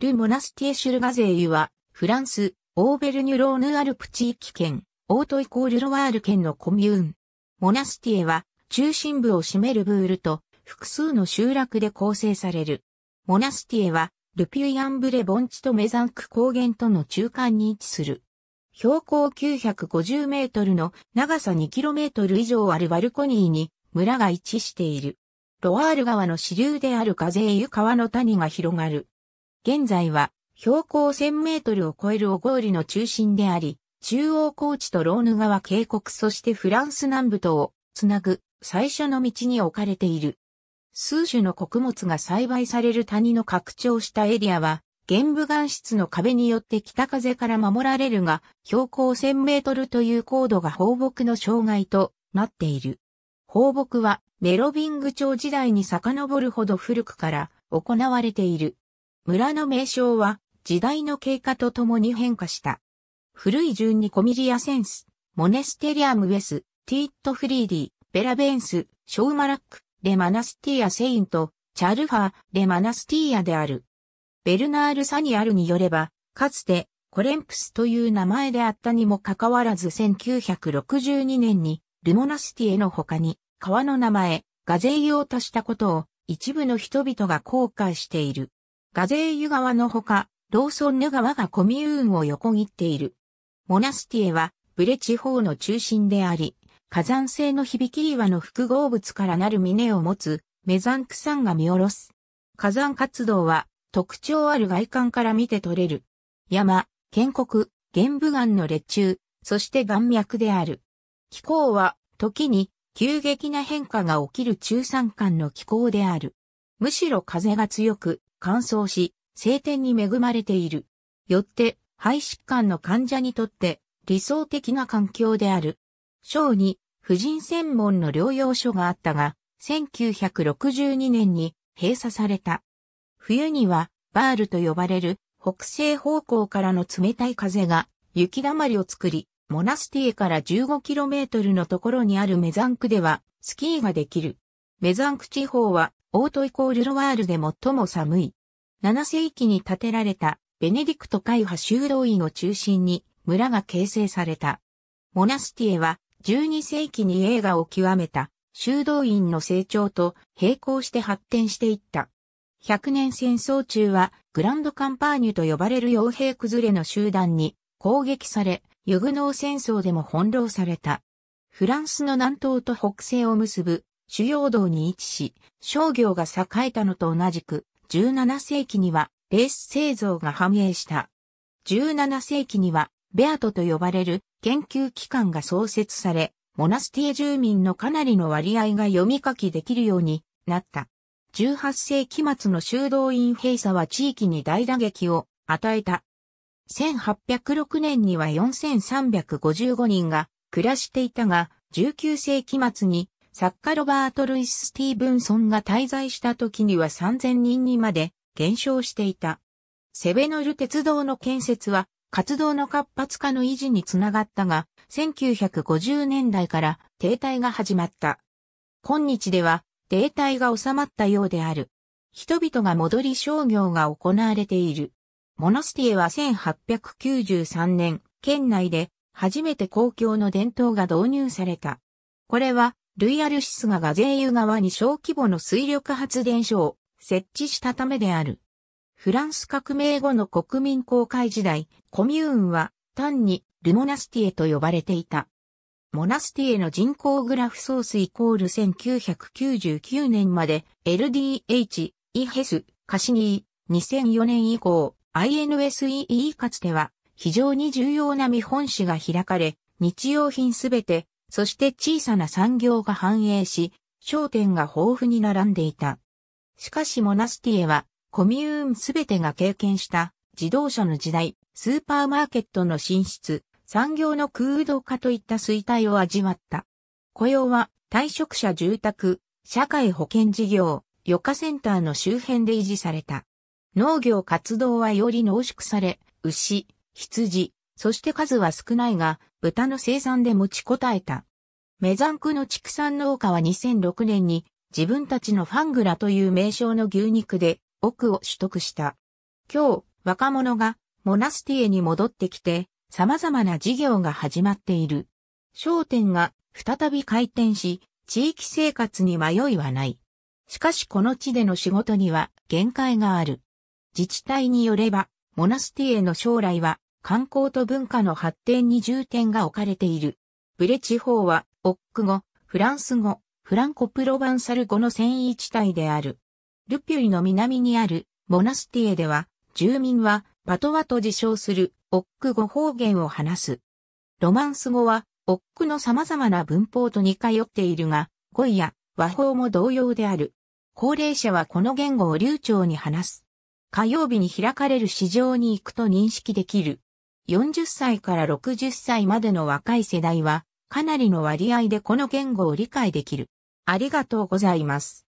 ル・モナスティエ・シュルガゼイユは、フランス、オーベルニュ・ローヌ・アルプ地域圏、オートイコール・ロワール県のコミューン。モナスティエは、中心部を占めるブールと、複数の集落で構成される。モナスティエは、ルピュイアンブレ盆地とメザンク高原との中間に位置する。標高950メートルの長さ2キロメートル以上あるバルコニーに村が位置している。ロワール川の支流であるガゼーユ川の谷が広がる。現在は標高1000メートルを超える小郡の中心であり、中央高地とローヌ川渓谷そしてフランス南部とをつなぐ最初の道に置かれている。数種の穀物が栽培される谷の拡張したエリアは、玄武岩質の壁によって北風から守られるが、標高1000メートルという高度が放牧の障害となっている。放牧はメロビング朝時代に遡るほど古くから行われている。村の名称は時代の経過とともに変化した。古い順にコミリアセンス、モネステリアムウェス、ティットフリーディ、ベラベンス、ショウマラック、レマナスティアセイント、チャルファ、レマナスティアである。ベルナール・サニアルによれば、かつてコレンプスという名前であったにもかかわらず1962年にルモナスティエの他に川の名前、ガゼイを足したことを一部の人々が後悔している。ガゼーユ川のほか、ローソンヌ川がコミューンを横切っている。モナスティエは、ブレ地方の中心であり、火山性の響き岩の複合物からなる峰を持つ、メザンク山が見下ろす。火山活動は、特徴ある外観から見て取れる。山、建国、玄武岩の列柱、そして岩脈である。気候は、時に、急激な変化が起きる中山間の気候である。むしろ風が強く、乾燥し、晴天に恵まれている。よって、肺疾患の患者にとって理想的な環境である。小に、婦人専門の療養所があったが、1962年に閉鎖された。冬には、バールと呼ばれる北西方向からの冷たい風が雪だまりを作り、モナスティエから 15km のところにあるメザンクではスキーができる。メザンク地方はオートイコールロワールで最も寒い。7世紀に建てられたベネディクト会派修道院を中心に村が形成された。モナスティエは12世紀に映画を極めた修道院の成長と並行して発展していった。100年戦争中はグランドカンパーニュと呼ばれる傭兵崩れの集団に攻撃され、ユグノー戦争でも翻弄された。フランスの南東と北西を結ぶ主要道に位置し、商業が栄えたのと同じく、17世紀にはレース製造が繁栄した。17世紀には、ベアトと呼ばれる研究機関が創設され、モナスティエ住民のかなりの割合が読み書きできるようになった。18世紀末の修道院閉鎖は地域に大打撃を与えた。1806年には4355人が暮らしていたが、19世紀末に作家ロバート・ルイス・スティーブンソンが滞在した時には3000人にまで減少していた。セベノル鉄道の建設は活動の活発化の維持につながったが、1950年代から停滞が始まった。今日では停滞が収まったようである。人々が戻り商業が行われている。モナスティエは1893年、県内で初めて公共の伝統が導入された。これはルイ・アルシスガが税油側に小規模の水力発電所を設置したためである。フランス革命後の国民公開時代、コミューンは単にルモナスティエと呼ばれていた。モナスティエの人口グラフソースイコール1999年まで LDH、イヘス、カシニー、2004年以降、INSEE かつては非常に重要な見本市が開かれ、日用品すべてそして小さな産業が繁栄し、商店が豊富に並んでいた。しかしモナスティエは、コミューンすべてが経験した自動車の時代、スーパーマーケットの進出、産業の空洞化といった衰退を味わった。雇用は退職者住宅、社会保険事業、余暇センターの周辺で維持された。農業活動はより濃縮され、牛、羊、そして数は少ないが、豚の生産で持ちこたえた。メザンクの畜産農家は2006年に自分たちのファングラという名称の牛肉で奥を取得した。今日、若者がモナスティエに戻ってきて様々な事業が始まっている。商店が再び開店し、地域生活に迷いはない。しかしこの地での仕事には限界がある。自治体によれば、モナスティエの将来は観光と文化の発展に重点が置かれている。ブレ地方は、オック語、フランス語、フランコプロバンサル語の繊維地帯である。ルピュイの南にあるモナスティエでは、住民はパトワと自称するオック語方言を話す。ロマンス語は、オックの様々な文法と似通っているが、語彙や和法も同様である。高齢者はこの言語を流暢に話す。火曜日に開かれる市場に行くと認識できる。40歳から60歳までの若い世代は、かなりの割合でこの言語を理解できる。ありがとうございます。